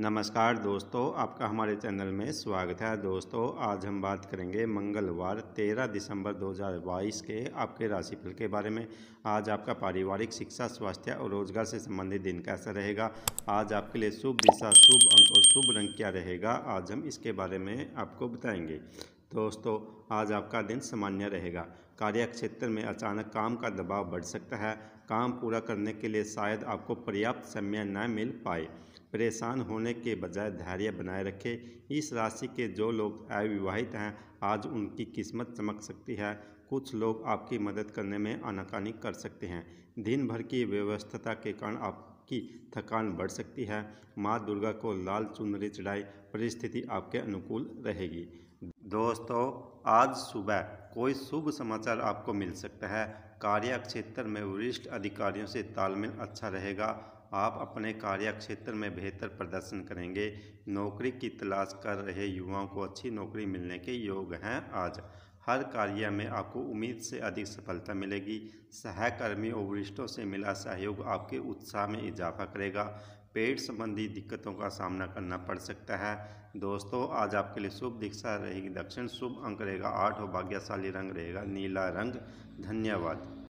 नमस्कार दोस्तों आपका हमारे चैनल में स्वागत है दोस्तों आज हम बात करेंगे मंगलवार तेरह दिसंबर दो हज़ार बाईस के आपके राशिफल के बारे में आज आपका पारिवारिक शिक्षा स्वास्थ्य और रोजगार से संबंधित दिन कैसा रहेगा आज आपके लिए शुभ दिशा शुभ अंक और शुभ रंग क्या रहेगा आज हम इसके बारे में आपको बताएंगे दोस्तों आज आपका दिन सामान्य रहेगा कार्य क्षेत्र में अचानक काम का दबाव बढ़ सकता है काम पूरा करने के लिए शायद आपको पर्याप्त समय न मिल पाए परेशान होने के बजाय धैर्य बनाए रखें इस राशि के जो लोग अविवाहित हैं आज उनकी किस्मत चमक सकती है कुछ लोग आपकी मदद करने में आनाकानी कर सकते हैं दिन भर की व्यवस्थता के कारण आप की थकान बढ़ सकती है माँ दुर्गा को लाल चुनरी चढ़ाई परिस्थिति आपके अनुकूल रहेगी दोस्तों आज सुबह कोई शुभ समाचार आपको मिल सकता है कार्य क्षेत्र में वरिष्ठ अधिकारियों से तालमेल अच्छा रहेगा आप अपने कार्य क्षेत्र में बेहतर प्रदर्शन करेंगे नौकरी की तलाश कर रहे युवाओं को अच्छी नौकरी मिलने के योग हैं आज हर कार्य में आपको उम्मीद से अधिक सफलता मिलेगी सहकर्मी और वरिष्ठों से मिला सहयोग आपके उत्साह में इजाफा करेगा पेट संबंधी दिक्कतों का सामना करना पड़ सकता है दोस्तों आज आपके लिए शुभ दीक्षा रहेगी दक्षिण शुभ अंक रहेगा आठ और भाग्यशाली रंग रहेगा नीला रंग धन्यवाद